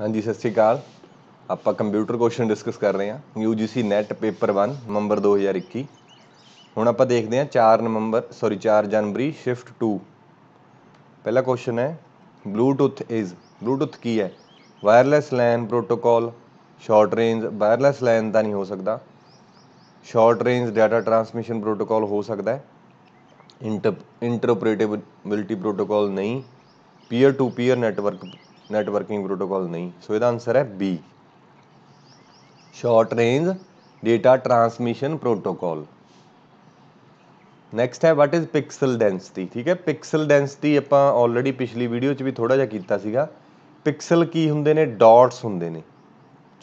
ਹਾਂਜੀ ਸਤਿ ਸ਼੍ਰੀ ਅਕਾਲ ਆਪਾਂ ਕੰਪਿਊਟਰ ਕੁਐਸਚਨ ਡਿਸਕਸ ਕਰ ਰਹੇ ਹਾਂ UGC ਨੈਟ ਪੇਪਰ 1 ਨਵੰਬਰ 2021 ਹੁਣ ਆਪਾਂ ਦੇਖਦੇ ਹਾਂ 4 ਨਵੰਬਰ ਸੌਰੀ 4 ਜਨਵਰੀ ਸ਼ਿਫਟ 2 ਪਹਿਲਾ ਕੁਐਸਚਨ ਹੈ ਬਲੂਟੁੱਥ ਇਜ਼ ਬਲੂਟੁੱਥ ਕੀ ਹੈ wireless LAN protocol short range wireless LAN ਤਾਂ ਨਹੀਂ ਹੋ ਸਕਦਾ short range data transmission protocol ਹੋ ਸਕਦਾ ਹੈ ਇੰਟਰ ਇੰਟਰੋਪਰੇਟੇਬਿਲਟੀ ਪ੍ਰੋਟੋਕਾਲ ਨਹੀਂ peer to peer network networking protocol ਨਹੀਂ ਸੋ ਇਹਦਾ ਆਨਸਰ ਹੈ B short range data transmission protocol next ਹੈ ਵਾਟ ਇਜ਼ ਪਿਕਸਲ ਡੈਂਸਿਟੀ ਠੀਕ ਹੈ ਪਿਕਸਲ ਡੈਂਸਿਟੀ ਆਪਾਂ ਆਲਰੇਡੀ ਪਿਛਲੀ ਵੀਡੀਓ 'ਚ ਵੀ ਥੋੜਾ ਜਿਹਾ ਕੀਤਾ ਸੀਗਾ ਪਿਕਸਲ ਕੀ ਹੁੰਦੇ ਨੇ ਡਾਟਸ ਹੁੰਦੇ ਨੇ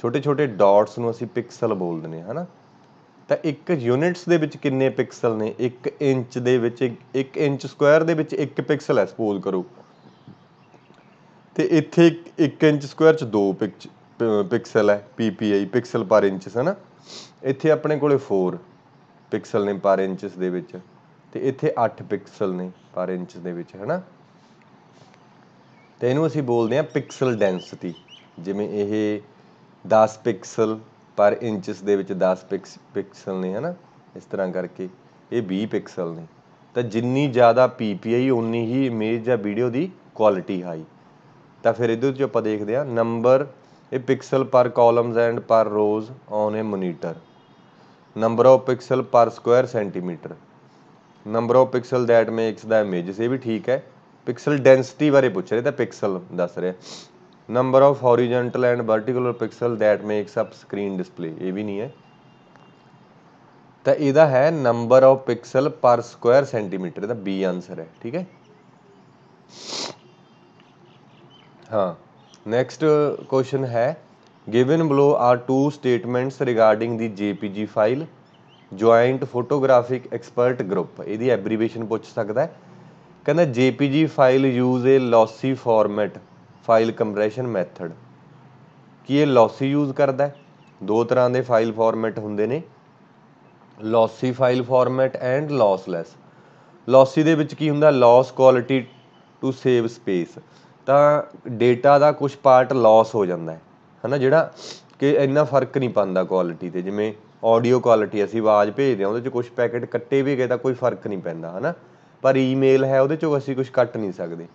ਛੋਟੇ ਛੋਟੇ ਡਾਟਸ ਨੂੰ ਅਸੀਂ ਪਿਕਸਲ ਬੋਲਦੇ ਨੇ ਹਾਂ ਹਨਾ ਤਾਂ ਇੱਕ ਯੂਨਿਟਸ ਦੇ ਵਿੱਚ ਕਿੰਨੇ ਪਿਕਸਲ ਨੇ 1 ਇੰਚ ਦੇ ਵਿੱਚ 1 ਇੰਚ ਸਕੁਆਇਰ ਦੇ ਵਿੱਚ 1 ਪਿਕਸਲ ਹੈ ਸਪੋਜ਼ ਕਰੋ ਤੇ ਇੱਥੇ 1 ਇੰਚ ਸਕੁਆਇਰ 'ਚ ਦੋ ਪਿਕਚ ਪਿਕਸਲ ਹੈ ਪੀਪੀਆਈ ਪਿਕਸਲ ਪਰ ਇੰਚਸ ਹੈ ਨਾ ਇੱਥੇ ਆਪਣੇ ਕੋਲੇ 4 ਪਿਕਸਲ ਨੇ ਪਰ ਇੰਚਸ ਦੇ ਵਿੱਚ ਤੇ ਇੱਥੇ 8 ਪਿਕਸਲ ਨੇ ਪਰ ਇੰਚ ਦੇ ਵਿੱਚ ਹੈ ਨਾ ਤੇ ਇਹਨੂੰ ਅਸੀਂ ਬੋਲਦੇ ਹਾਂ ਪਿਕਸਲ ਡੈਂਸਿਟੀ ਜਿਵੇਂ ਇਹ 10 ਪਿਕਸਲ ਪਰ ਇੰਚਸ ਦੇ ਵਿੱਚ 10 ਪਿਕਸਲ ਨੇ ਹੈ ਨਾ ਇਸ ਤਰ੍ਹਾਂ ਕਰਕੇ ਇਹ 20 ਪਿਕਸਲ ਨੇ ਤਾਂ ਜਿੰਨੀ ਜ਼ਿਆਦਾ ਪੀਪੀਆਈ ਉਨੀ ਹੀ ਇਮੇਜ ਜਾਂ ਵੀਡੀਓ ਦੀ ਕੁਆਲਿਟੀ ਹਾਈ ਤਾਂ ਫਿਰ ਇਹਦੇ ਵਿੱਚ ਆਪਾਂ ਦੇਖਦੇ ਆ ਨੰਬਰ ਇਹ ਪਿਕਸਲ ਪਰ columns and per rows on a monitor number of pixel per square centimetre number of pixel that makes the images ਇਹ ਵੀ ਠੀਕ ਹੈ ਪਿਕਸਲ ਡੈਂਸਿਟੀ ਬਾਰੇ ਪੁੱਛ ਰਹੇ ਤਾਂ ਪਿਕਸਲ ਦੱਸ ਰਿਹਾ number of horizontal and vertical pixel that makes up screen display ਇਹ ਵੀ ਨਹੀਂ ਹੈ ਤਾਂ ਇਹਦਾ ਹੈ number of pixel per square centimetre ਦਾ ਬੀ ਆਨਸਰ ਹੈ ਠੀਕ ਹੈ ਹਾਂ ਨੈਕਸਟ ਕੁਐਸਚਨ ਹੈ given below are two statements regarding the JPG file Joint Photographic Expert Group ਇਹਦੀ ਐਬਰੀਵੇਸ਼ਨ ਪੁੱਛ ਸਕਦਾ ਹੈ ਕਹਿੰਦਾ JPG file use a lossy format file compression method ਕੀ ਇਹ ਲੌਸੀ ਯੂਜ਼ ਕਰਦਾ ਹੈ ਦੋ ਤਰ੍ਹਾਂ ਦੇ ਫਾਈਲ ਫਾਰਮੈਟ ਹੁੰਦੇ ਨੇ lossy file format and lossless lossy ਦੇ ਵਿੱਚ ਕੀ ਹੁੰਦਾ loss quality to save space ਤਾਂ ਡੇਟਾ ਦਾ ਕੁਛ ਪਾਰਟ ਲਾਸ ਹੋ ਜਾਂਦਾ ਹੈ ਹਨਾ ਜਿਹੜਾ ਕਿ ਇੰਨਾ ਫਰਕ ਨਹੀਂ ਪੈਂਦਾ ਕੁਆਲਿਟੀ 'ਤੇ ਜਿਵੇਂ ਆਡੀਓ ਕੁਆਲਿਟੀ ਅਸੀਂ ਆਵਾਜ਼ ਭੇਜਦੇ ਹਾਂ ਉਹਦੇ 'ਚ ਕੁਛ ਪੈਕਟ ਕੱਟੇ ਵੀ ਗਏ ਤਾਂ ਕੋਈ ਫਰਕ ਨਹੀਂ ਪੈਂਦਾ ਹਨਾ ਪਰ ਈਮੇਲ ਹੈ ਉਹਦੇ 'ਚੋਂ ਅਸੀਂ ਕੁਛ ਕੱਟ ਨਹੀਂ ਸਕਦੇ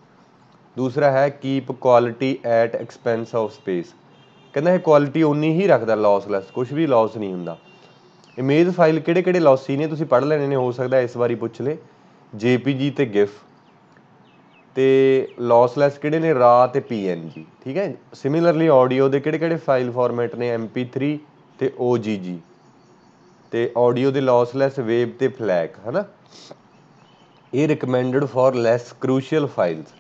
ਦੂਸਰਾ ਹੈ keep quality at expense of space ਕਹਿੰਦਾ ਇਹ ਕੁਆਲਿਟੀ ਉਨੀ ਹੀ ਰੱਖਦਾ ਲਾਸਲੈਸ ਕੁਝ ਵੀ ਲਾਸ ਨਹੀਂ ਹੁੰਦਾ ਇਮੇਜ ਫਾਈਲ ਕਿਹੜੇ ਕਿਹੜੇ ਲੌਸੀ ਨੇ ਤੁਸੀਂ ਪੜ੍ਹ ਲੈਣੇ ਨੇ ਹੋ ਸਕਦਾ ਇਸ ਵਾਰੀ ਪੁੱਛ ਲੇ ਜੇਪੀਜੀ ਤੇ ਗਿਫ ਤੇ ਲੌਸਲੈਸ ਕਿਹੜੇ ਨੇ ਰਾ ਤੇ ਪੀਐਨਜੀ ਠੀਕ ਹੈ ਸਿਮਿਲਰਲੀ ਆਡੀਓ ਦੇ ਕਿਹੜੇ ਕਿਹੜੇ ਫਾਈਲ ਫਾਰਮੈਟ ਨੇ MP3 ਤੇ OGG ਤੇ ਆਡੀਓ ਦੇ ਲੌਸਲੈਸ ਵੇਵ ਤੇ ਫਲੈਕ ਹਨਾ ਇਹ recommended for less crucial files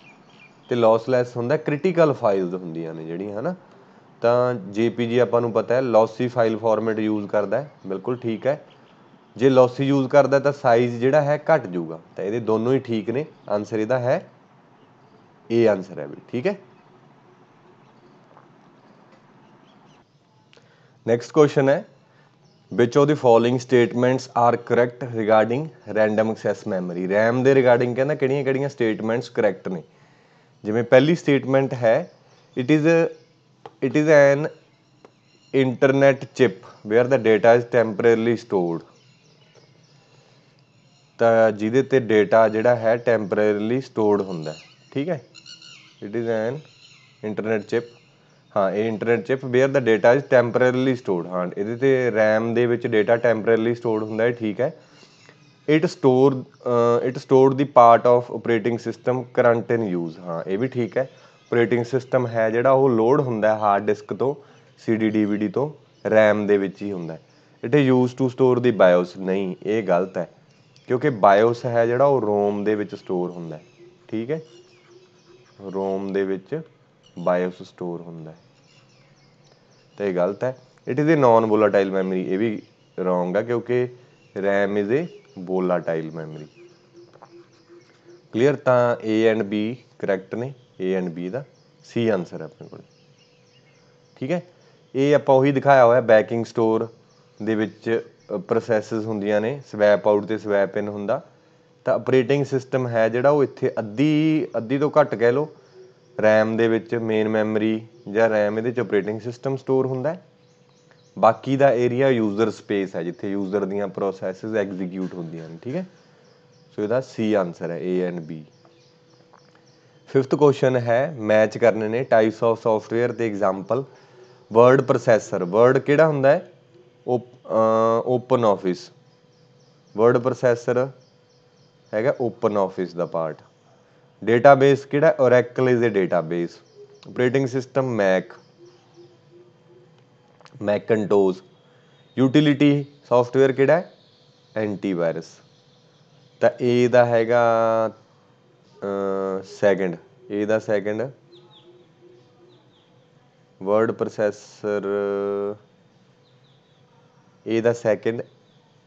ਤੇ ਲੌਸਲੈਸ ਹੁੰਦਾ ਕ੍ਰਿਟੀਕਲ ਫਾਈਲਸ ਹੁੰਦੀਆਂ ਨੇ ਜਿਹੜੀਆਂ ਹਨਾ ਤਾਂ JPG ਆਪਾਂ ਨੂੰ ਪਤਾ ਹੈ ਲੌਸੀ ਫਾਈਲ ਫਾਰਮੈਟ ਯੂਜ਼ ਕਰਦਾ ਹੈ ਬਿਲਕੁਲ ਠੀਕ ਹੈ ਜੇ ਲੌਸੀ ਯੂਜ਼ ਕਰਦਾ ਤਾਂ ਸਾਈਜ਼ ਜਿਹੜਾ ਹੈ ਘਟ ਜਾਊਗਾ ਤਾਂ ਇਹਦੇ ਦੋਨੋਂ ਹੀ ਠੀਕ ਨੇ ਆਨਸਰ ਇਹਦਾ ਹੈ ਏ ਆਨਸਰ ਹੈ अभी ਠੀਕ ਹੈ ਨੈਕਸਟ ਕੁਐਸਚਨ ਹੈ which of the following statements are correct regarding random access memory RAM ਦੇ ਰਿਗਾਰਡਿੰਗ ਕਹਿੰਦਾ ਕਿਹੜੀਆਂ ਕਿਹੜੀਆਂ ਸਟੇਟਮੈਂਟਸ ਕਰੈਕਟ ਨੇ ਜਿਵੇਂ ਪਹਿਲੀ ਸਟੇਟਮੈਂਟ ਹੈ it is it is an internet chip where the data is temporarily stored ਤਾਂ ਜਿਹਦੇ ਤੇ ਡਾਟਾ ਜਿਹੜਾ ਹੈ ਟੈਂਪਰੇਰੀਲੀ ਸਟੋਰਡ ਹੁੰਦਾ ਹੈ ਠੀਕ ਹੈ it is an internet chip ਹਾਂ ਇਹ internet chip where the data is temporarily stored ਹਾਂ ਇਹਦੇ ਤੇ ਰੈਮ ਦੇ ਵਿੱਚ ਡਾਟਾ ਟੈਂਪਰੇਰੀਲੀ ਸਟੋਰਡ ਹੁੰਦਾ ਹੈ ਠੀਕ ਹੈ it store it store the part of operating system current in use ਹਾਂ ਇਹ ਵੀ ਠੀਕ ਹੈ ਆਪਰੇਟਿੰਗ ਸਿਸਟਮ ਹੈ ਜਿਹੜਾ ਉਹ ਲੋਡ ਹੁੰਦਾ ਹੈ ਹਾਰਡ ਡਿਸਕ ਤੋਂ ਸੀ ਡੀ ਵੀ ਡੀ ਤੋਂ ਰੈਮ ਦੇ ਵਿੱਚ ਹੀ ਹੁੰਦਾ ਹੈ it is use to store the BIOS ਨਹੀਂ ਇਹ ਗਲਤ ਹੈ ਕਿਉਂਕਿ ਬਾਇਓਸ ਹੈ ਜਿਹੜਾ ਉਹ ਰੋਮ ਦੇ ਵਿੱਚ ਸਟੋਰ ਹੁੰਦਾ ਹੈ ਠੀਕ ਹੈ ਰੋਮ ਦੇ ਵਿੱਚ ਬਾਇਓਸ ਸਟੋਰ ਹੁੰਦਾ ਹੈ ਤਾਂ ਇਹ ਗਲਤ ਹੈ it is a non volatile memory ਇਹ ਵੀ ਰੋਂਗ ਹੈ ਕਿਉਂਕਿ RAM is a volatile memory clear ਤਾਂ A ਐਂਡ B ਕਰੈਕਟ ਨੇ A ਐਂਡ B ਦਾ C ਆਨਸਰ ਹੈ ਆਪਣੇ ਕੋਲ ਠੀਕ ਹੈ ਇਹ ਆਪਾਂ ਉਹੀ ਦਿਖਾਇਆ ਹੋਇਆ ਬੈਕਿੰਗ ਸਟੋਰ ਦੇ ਵਿੱਚ ਪ੍ਰੋਸੈਸਸ ਹੁੰਦੀਆਂ ਨੇ ਸਵੈਪ ਆਊਟ ਤੇ ਸਵੈਪ ਇਨ ਹੁੰਦਾ ਤਾਂ ਆਪਰੇਟਿੰਗ ਸਿਸਟਮ ਹੈ ਜਿਹੜਾ ਉਹ ਇੱਥੇ ਅੱਧੀ ਅੱਧੀ ਤੋਂ ਘੱਟ ਕਹਿ ਲਓ RAM ਦੇ ਵਿੱਚ ਮੇਨ ਮੈਮਰੀ ਜਾਂ RAM ਇਹਦੇ ਚ ਆਪਰੇਟਿੰਗ ਸਿਸਟਮ ਸਟੋਰ ਹੁੰਦਾ ਹੈ ਬਾਕੀ ਦਾ ਏਰੀਆ ਯੂਜ਼ਰ ਸਪੇਸ ਹੈ ਜਿੱਥੇ ਯੂਜ਼ਰ ਦੀਆਂ ਪ੍ਰੋਸੈਸਸ ਐਗਜ਼ੀਕਿਊਟ ਹੁੰਦੀਆਂ ਨੇ ਠੀਕ ਹੈ ਸੋ ਇਹਦਾ ਸੀ ਆਨਸਰ ਹੈ A and B fifth question ਹੈ ਮੈਚ ਕਰਨੇ ਨੇ ਟਾਈਪਸ ਆਫ ਸੌਫਟਵੇਅਰ ਤੇ ਐਗਜ਼ਾਮਪਲ ਵਰਡ ਪ੍ਰੋਸੈਸਰ ਵਰਡ ਕਿਹੜਾ ਹੁੰਦਾ ਹੈ ਓਪਨ ਆਫਿਸ ਵਰਡ ਪ੍ਰੋਸੈਸਰ ਹੈਗਾ ਓਪਨ ਆਫਿਸ ਦਾ ਪਾਰਟ ਡੇਟਾਬੇਸ ਕਿਹੜਾ Oracle is a database operating system Mac Macintosh utility software ਕਿਹੜਾ ਹੈ ਐਂਟੀਵਾਇਰਸ ਤਾਂ ਇਹ ਦਾ ਹੈਗਾ ਸੈਕਿੰਡ ਇਹ ਦਾ ਸੈਕਿੰਡ ਵਰਡ ਪ੍ਰੋਸੈਸਰ ਇਹ ਦਾ ਸੈਕਿੰਡ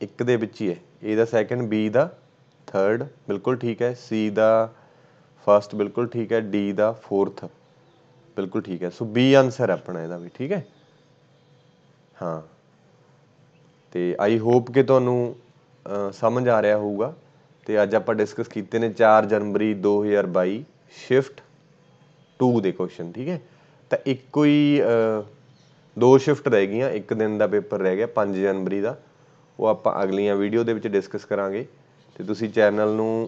ਇੱਕ ਦੇ ਵਿੱਚ ਹੀ ਹੈ ਇਹ ਦਾ ਸੈਕਿੰਡ ਬੀ ਦਾ ਥਰਡ ਬਿਲਕੁਲ ਠੀਕ ਹੈ ਸੀ ਦਾ ਫਰਸਟ ਬਿਲਕੁਲ ਠੀਕ ਹੈ ਡੀ ਦਾ ਫੋਰਥ ਬਿਲਕੁਲ ਠੀਕ ਹੈ ਸੋ ਬੀ ਆਨਸਰ ਆਪਣਾ ਇਹਦਾ ਵੀ ਠੀਕ ਹੈ ਹਾਂ ਤੇ ਆਈ ਹੋਪ ਕਿ ਤੁਹਾਨੂੰ ਸਮਝ ਆ ਰਿਹਾ ਹੋਊਗਾ ਤੇ ਅੱਜ ਆਪਾਂ ਡਿਸਕਸ ਕੀਤੇ ਨੇ 4 ਜਨਵਰੀ 2022 ਸ਼ਿਫਟ 2 ਦੇ ਕੁਐਸਚਨ ਠੀਕ ਹੈ ਤਾਂ ਇੱਕੋ ਹੀ ਦੋ ਸ਼ਿਫਟ ਰਹਿ ਗਈਆਂ ਇੱਕ ਦਿਨ ਦਾ ਪੇਪਰ ਰਹਿ ਗਿਆ 5 ਜਨਵਰੀ ਦਾ ਉਹ ਆਪਾਂ ਅਗਲੀਆਂ ਵੀਡੀਓ ਦੇ ਵਿੱਚ ਡਿਸਕਸ ਕਰਾਂਗੇ ਤੇ ਤੁਸੀਂ ਚੈਨਲ ਨੂੰ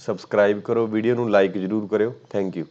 ਸਬਸਕ੍ਰਾਈਬ ਕਰੋ ਵੀਡੀਓ ਨੂੰ ਲਾਈਕ ਜ਼ਰੂਰ ਕਰਿਓ ਥੈਂਕ ਯੂ